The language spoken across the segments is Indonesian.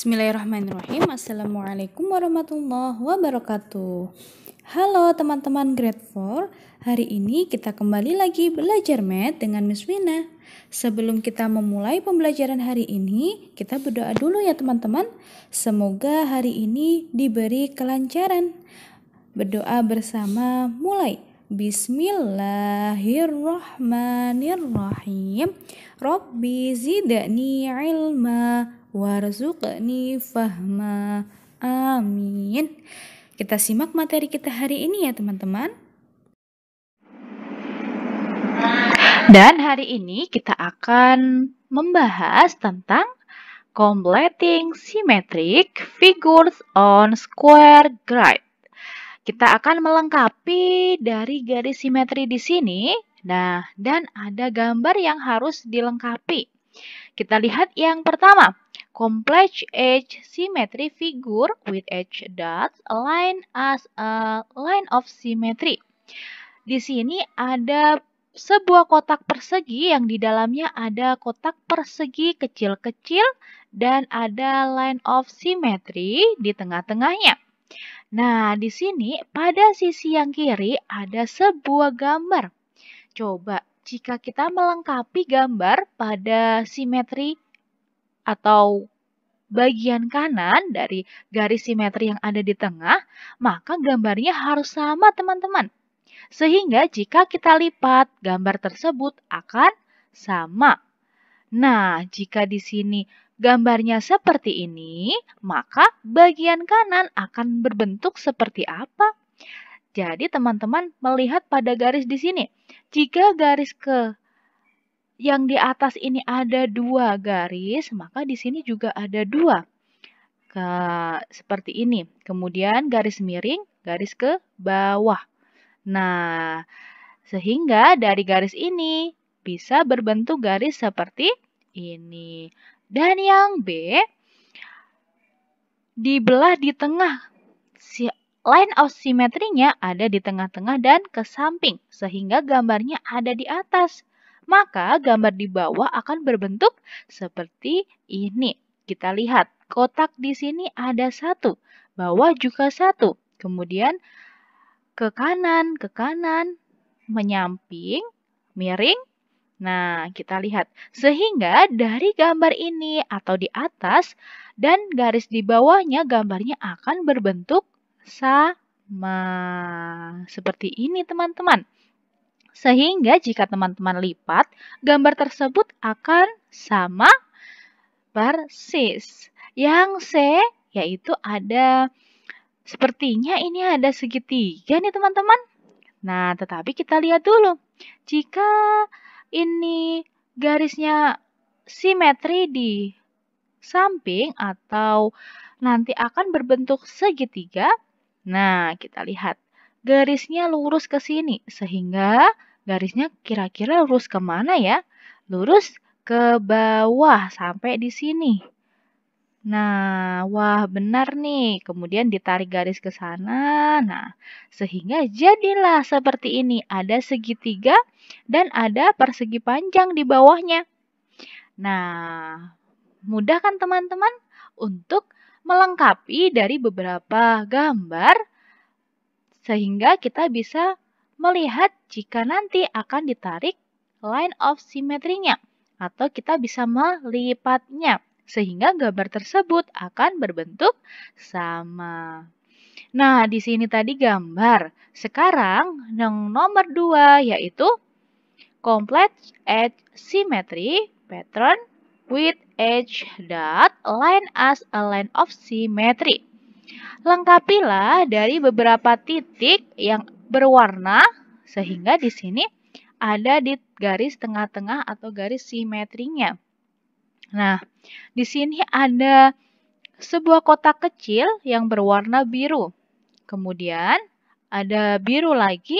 Bismillahirrahmanirrahim. Assalamualaikum warahmatullahi wabarakatuh. Halo teman-teman grade 4. Hari ini kita kembali lagi belajar math dengan Miss Wina. Sebelum kita memulai pembelajaran hari ini, kita berdoa dulu ya teman-teman. Semoga hari ini diberi kelancaran. Berdoa bersama mulai. Bismillahirrahmanirrahim. Rabbi zidani ilma warzuqni fahma amin kita simak materi kita hari ini ya teman-teman dan hari ini kita akan membahas tentang completing symmetric figures on square grid kita akan melengkapi dari garis simetri di sini nah dan ada gambar yang harus dilengkapi kita lihat yang pertama Complex edge symmetry figure with edge dots align as a line of symmetry. Di sini ada sebuah kotak persegi yang di dalamnya ada kotak persegi kecil-kecil dan ada line of symmetry di tengah-tengahnya. Nah, di sini pada sisi yang kiri ada sebuah gambar. Coba jika kita melengkapi gambar pada simetri atau bagian kanan dari garis simetri yang ada di tengah, maka gambarnya harus sama teman-teman. Sehingga jika kita lipat, gambar tersebut akan sama. Nah, jika di sini gambarnya seperti ini, maka bagian kanan akan berbentuk seperti apa? Jadi teman-teman melihat pada garis di sini. Jika garis ke yang di atas ini ada dua garis, maka di sini juga ada dua. Ke, seperti ini. Kemudian garis miring, garis ke bawah. Nah, sehingga dari garis ini bisa berbentuk garis seperti ini. Dan yang B dibelah di tengah. Si line of symmetry-nya ada di tengah-tengah dan ke samping sehingga gambarnya ada di atas maka gambar di bawah akan berbentuk seperti ini. Kita lihat, kotak di sini ada satu, bawah juga satu. Kemudian ke kanan, ke kanan, menyamping, miring. Nah, kita lihat. Sehingga dari gambar ini atau di atas dan garis di bawahnya gambarnya akan berbentuk sama. Seperti ini teman-teman. Sehingga jika teman-teman lipat, gambar tersebut akan sama persis. Yang C yaitu ada sepertinya ini ada segitiga nih teman-teman. Nah, tetapi kita lihat dulu. Jika ini garisnya simetri di samping atau nanti akan berbentuk segitiga. Nah, kita lihat garisnya lurus ke sini sehingga garisnya kira-kira lurus kemana ya? Lurus ke bawah sampai di sini. Nah, wah benar nih. Kemudian ditarik garis ke sana. Nah, sehingga jadilah seperti ini. Ada segitiga dan ada persegi panjang di bawahnya. Nah, mudah kan teman-teman untuk melengkapi dari beberapa gambar sehingga kita bisa melihat jika nanti akan ditarik line of simetrinya atau kita bisa melipatnya sehingga gambar tersebut akan berbentuk sama. Nah, di sini tadi gambar. Sekarang yang nomor dua yaitu complex edge symmetry pattern with edge dot line as a line of symmetry. Lengkapilah dari beberapa titik yang berwarna sehingga di sini ada di garis tengah-tengah atau garis simetrinya. Nah, di sini ada sebuah kotak kecil yang berwarna biru. Kemudian ada biru lagi,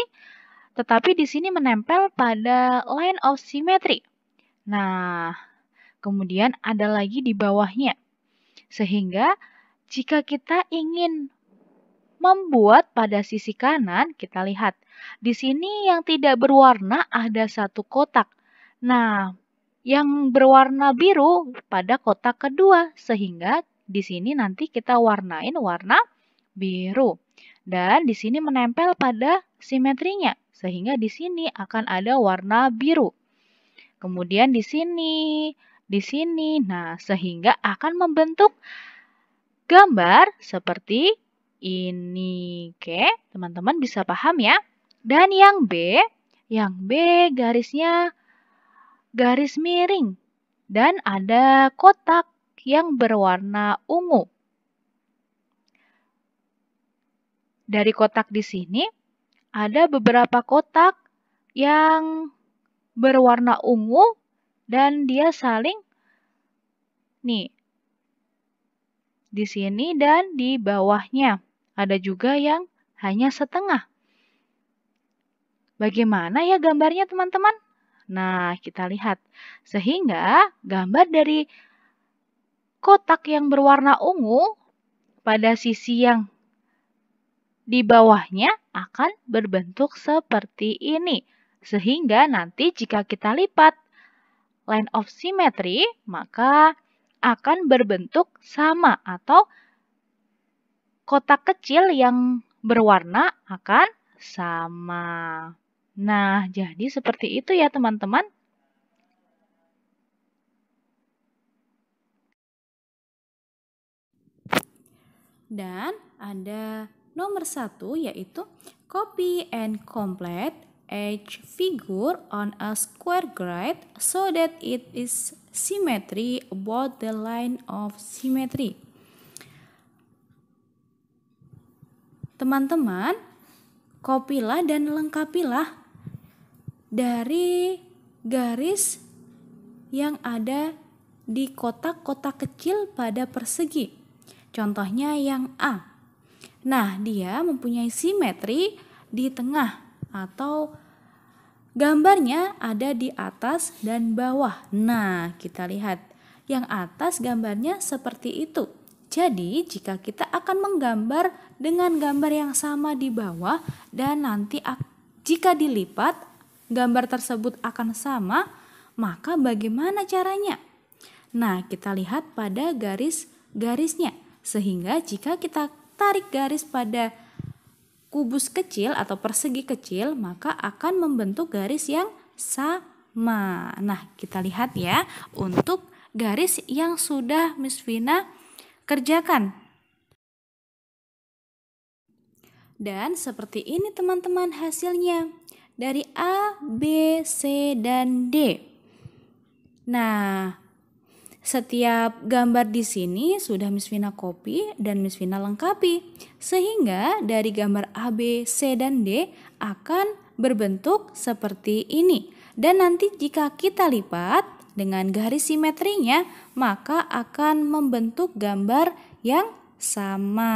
tetapi di sini menempel pada line of symmetry. Nah, kemudian ada lagi di bawahnya. Sehingga jika kita ingin membuat pada sisi kanan kita lihat di sini yang tidak berwarna ada satu kotak. Nah, yang berwarna biru pada kotak kedua sehingga di sini nanti kita warnain warna biru. Dan di sini menempel pada simetrinya sehingga di sini akan ada warna biru. Kemudian di sini, di sini. Nah, sehingga akan membentuk gambar seperti ini ke teman-teman bisa paham ya. Dan yang B, yang B garisnya garis miring dan ada kotak yang berwarna ungu. Dari kotak di sini ada beberapa kotak yang berwarna ungu dan dia saling nih di sini dan di bawahnya ada juga yang hanya setengah. Bagaimana ya gambarnya teman-teman? Nah, kita lihat. Sehingga gambar dari kotak yang berwarna ungu pada sisi yang di bawahnya akan berbentuk seperti ini. Sehingga nanti jika kita lipat line of symmetry, maka akan berbentuk sama atau kotak kecil yang berwarna akan sama. Nah, jadi seperti itu ya teman-teman. Dan ada nomor satu yaitu copy and complete each figure on a square grid so that it is symmetry about the line of symmetry. Teman-teman, kopilah dan lengkapilah dari garis yang ada di kotak-kotak kecil pada persegi. Contohnya yang A. Nah, dia mempunyai simetri di tengah atau gambarnya ada di atas dan bawah. Nah, kita lihat yang atas gambarnya seperti itu. Jadi, jika kita akan menggambar dengan gambar yang sama di bawah dan nanti jika dilipat gambar tersebut akan sama, maka bagaimana caranya? Nah, kita lihat pada garis-garisnya. Sehingga jika kita tarik garis pada kubus kecil atau persegi kecil, maka akan membentuk garis yang sama. Nah, kita lihat ya untuk garis yang sudah Miss Vina kerjakan. Dan seperti ini teman-teman hasilnya dari A, B, C, dan D. Nah, setiap gambar di sini sudah Miss Vina copy dan Miss Vina lengkapi. Sehingga dari gambar A, B, C, dan D akan berbentuk seperti ini. Dan nanti jika kita lipat, dengan garis simetrinya, maka akan membentuk gambar yang sama.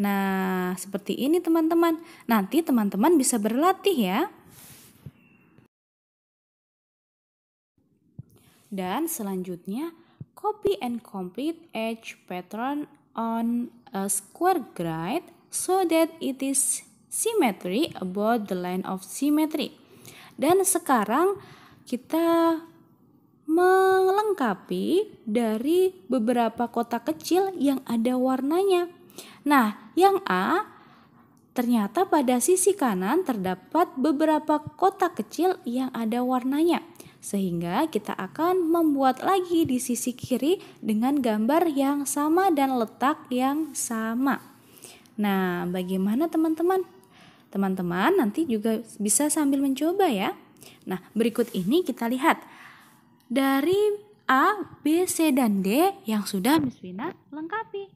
Nah, seperti ini teman-teman. Nanti teman-teman bisa berlatih ya. Dan selanjutnya, copy and complete edge pattern on a square grid so that it is symmetry about the line of symmetry. Dan sekarang kita melengkapi dari beberapa kotak kecil yang ada warnanya. Nah, yang A ternyata pada sisi kanan terdapat beberapa kotak kecil yang ada warnanya. Sehingga kita akan membuat lagi di sisi kiri dengan gambar yang sama dan letak yang sama. Nah, bagaimana teman-teman? Teman-teman nanti juga bisa sambil mencoba ya. Nah, berikut ini kita lihat dari A, B, C, dan D yang sudah Miss Wina lengkapi.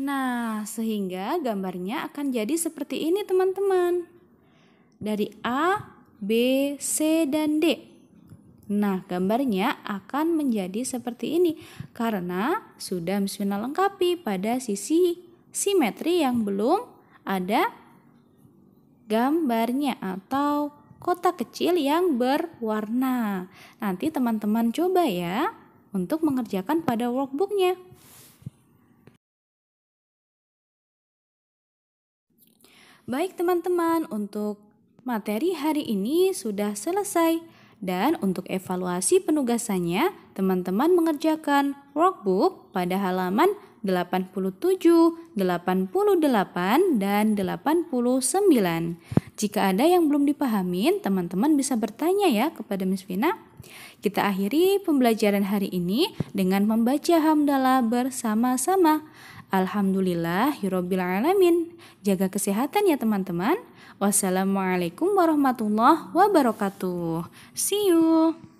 Nah, sehingga gambarnya akan jadi seperti ini teman-teman. Dari A, B, C, dan D. Nah, gambarnya akan menjadi seperti ini karena sudah Miss Wina lengkapi pada sisi simetri yang belum ada gambarnya atau kotak kecil yang berwarna. Nanti teman-teman coba ya untuk mengerjakan pada workbooknya. Baik teman-teman, untuk materi hari ini sudah selesai. Dan untuk evaluasi penugasannya, teman-teman mengerjakan workbook pada halaman 87, 88, dan 89. Jika ada yang belum dipahamin, teman-teman bisa bertanya ya kepada Miss Vina. Kita akhiri pembelajaran hari ini dengan membaca hamdalah bersama-sama. Alhamdulillah, ya Alamin. Jaga kesehatan ya teman-teman. Wassalamualaikum warahmatullahi wabarakatuh. See you.